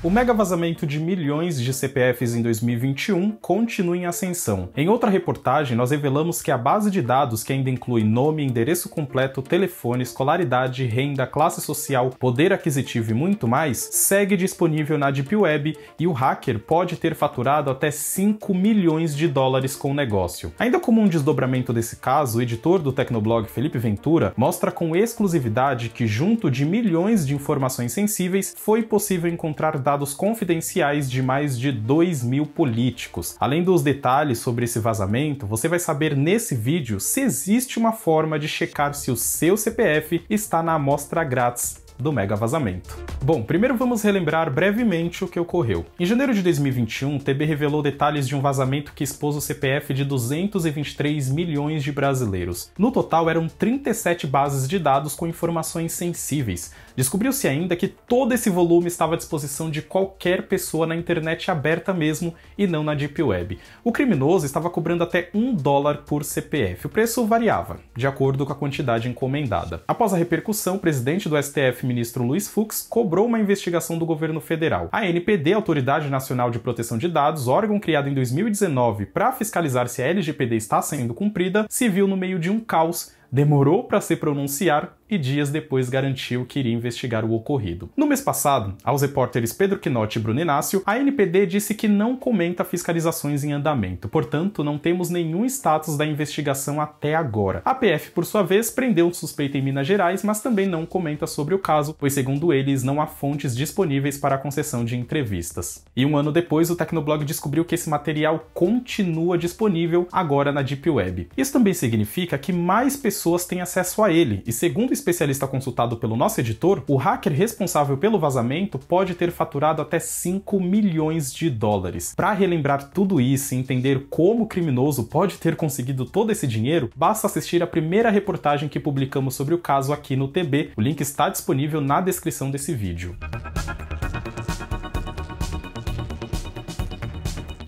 O mega vazamento de milhões de CPFs em 2021 continua em ascensão. Em outra reportagem, nós revelamos que a base de dados, que ainda inclui nome, endereço completo, telefone, escolaridade, renda, classe social, poder aquisitivo e muito mais, segue disponível na Deep Web e o hacker pode ter faturado até 5 milhões de dólares com o negócio. Ainda como um desdobramento desse caso, o editor do Tecnoblog Felipe Ventura mostra com exclusividade que, junto de milhões de informações sensíveis, foi possível encontrar dados confidenciais de mais de 2 mil políticos. Além dos detalhes sobre esse vazamento, você vai saber nesse vídeo se existe uma forma de checar se o seu CPF está na amostra grátis do mega vazamento. Bom, primeiro vamos relembrar brevemente o que ocorreu. Em janeiro de 2021, o TB revelou detalhes de um vazamento que expôs o CPF de 223 milhões de brasileiros. No total, eram 37 bases de dados com informações sensíveis. Descobriu-se ainda que todo esse volume estava à disposição de qualquer pessoa na internet aberta mesmo e não na Deep Web. O criminoso estava cobrando até um dólar por CPF. O preço variava, de acordo com a quantidade encomendada. Após a repercussão, o presidente do STF ministro Luiz Fux cobrou uma investigação do governo federal. A NPD, Autoridade Nacional de Proteção de Dados, órgão criado em 2019 para fiscalizar se a LGPD está sendo cumprida, se viu no meio de um caos demorou para se pronunciar e dias depois garantiu que iria investigar o ocorrido. No mês passado, aos repórteres Pedro Quinote e Bruno Inácio, a NPD disse que não comenta fiscalizações em andamento, portanto, não temos nenhum status da investigação até agora. A PF, por sua vez, prendeu o suspeito em Minas Gerais, mas também não comenta sobre o caso, pois, segundo eles, não há fontes disponíveis para a concessão de entrevistas. E um ano depois, o Tecnoblog descobriu que esse material continua disponível agora na Deep Web. Isso também significa que mais pessoas pessoas têm acesso a ele, e segundo o especialista consultado pelo nosso editor, o hacker responsável pelo vazamento pode ter faturado até 5 milhões de dólares. Para relembrar tudo isso e entender como o criminoso pode ter conseguido todo esse dinheiro, basta assistir a primeira reportagem que publicamos sobre o caso aqui no TB. O link está disponível na descrição desse vídeo.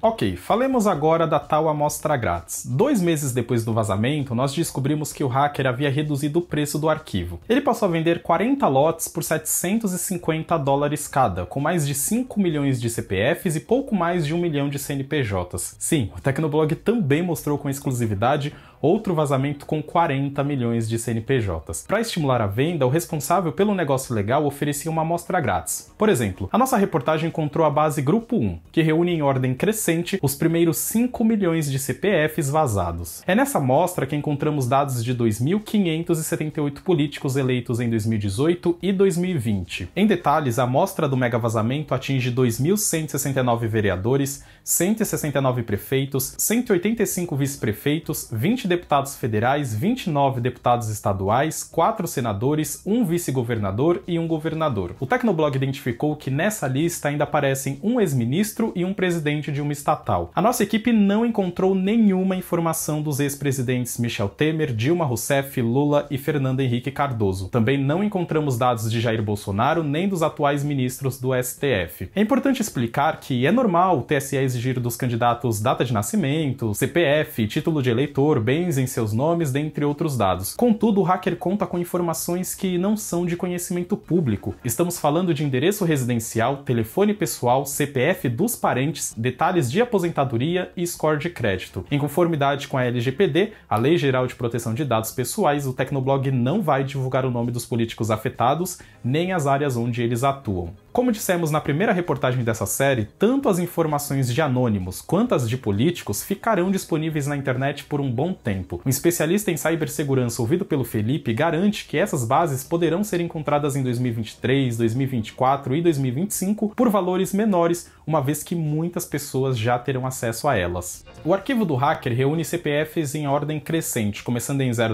Ok, falemos agora da tal amostra grátis. Dois meses depois do vazamento, nós descobrimos que o hacker havia reduzido o preço do arquivo. Ele passou a vender 40 lotes por 750 dólares cada, com mais de 5 milhões de CPFs e pouco mais de 1 milhão de CNPJs. Sim, o Tecnoblog também mostrou com exclusividade outro vazamento com 40 milhões de CNPJs. Para estimular a venda, o responsável pelo negócio legal oferecia uma amostra grátis. Por exemplo, a nossa reportagem encontrou a base Grupo 1, que reúne em ordem crescente os primeiros 5 milhões de CPFs vazados. É nessa amostra que encontramos dados de 2.578 políticos eleitos em 2018 e 2020. Em detalhes, a amostra do mega vazamento atinge 2.169 vereadores, 169 prefeitos, 185 vice-prefeitos, 20 deputados federais, 29 deputados estaduais, 4 senadores, um vice-governador e um governador. O Tecnoblog identificou que nessa lista ainda aparecem um ex-ministro e um presidente de uma estatal. A nossa equipe não encontrou nenhuma informação dos ex-presidentes Michel Temer, Dilma Rousseff, Lula e Fernando Henrique Cardoso. Também não encontramos dados de Jair Bolsonaro nem dos atuais ministros do STF. É importante explicar que é normal o TSE exigir dos candidatos data de nascimento, CPF, título de eleitor, bem bens em seus nomes, dentre outros dados. Contudo, o hacker conta com informações que não são de conhecimento público. Estamos falando de endereço residencial, telefone pessoal, CPF dos parentes, detalhes de aposentadoria e score de crédito. Em conformidade com a LGPD, a Lei Geral de Proteção de Dados Pessoais, o Tecnoblog não vai divulgar o nome dos políticos afetados nem as áreas onde eles atuam. Como dissemos na primeira reportagem dessa série, tanto as informações de anônimos quanto as de políticos ficarão disponíveis na internet por um bom tempo. Um especialista em cibersegurança ouvido pelo Felipe garante que essas bases poderão ser encontradas em 2023, 2024 e 2025 por valores menores, uma vez que muitas pessoas já terão acesso a elas. O arquivo do hacker reúne CPFs em ordem crescente, começando em 000,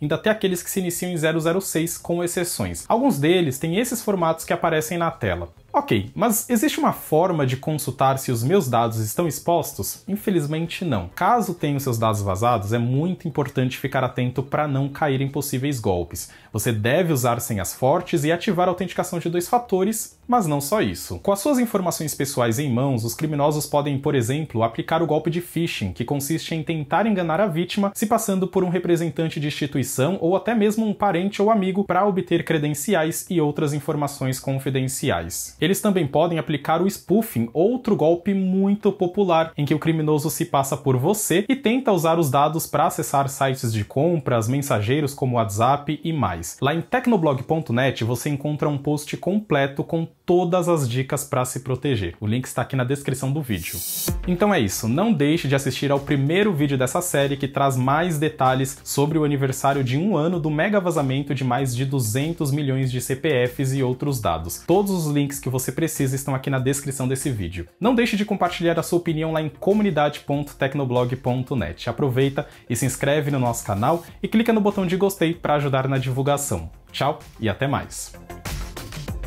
ainda até aqueles que se iniciam em 006, com exceções. Alguns deles têm esses formatos que aparecem na tela tela. Ok, mas existe uma forma de consultar se os meus dados estão expostos? Infelizmente não. Caso tenham seus dados vazados, é muito importante ficar atento para não cair em possíveis golpes. Você deve usar senhas fortes e ativar a autenticação de dois fatores, mas não só isso. Com as suas informações pessoais em mãos, os criminosos podem, por exemplo, aplicar o golpe de phishing, que consiste em tentar enganar a vítima se passando por um representante de instituição ou até mesmo um parente ou amigo para obter credenciais e outras informações confidenciais. Eles também podem aplicar o spoofing, outro golpe muito popular, em que o criminoso se passa por você e tenta usar os dados para acessar sites de compras, mensageiros como WhatsApp e mais. Lá em tecnoblog.net você encontra um post completo com todas as dicas para se proteger. O link está aqui na descrição do vídeo. Então é isso, não deixe de assistir ao primeiro vídeo dessa série que traz mais detalhes sobre o aniversário de um ano do mega vazamento de mais de 200 milhões de CPFs e outros dados. Todos os links que você precisa estão aqui na descrição desse vídeo. Não deixe de compartilhar a sua opinião lá em comunidade.tecnoblog.net. Aproveita e se inscreve no nosso canal e clica no botão de gostei para ajudar na divulgação. Tchau e até mais!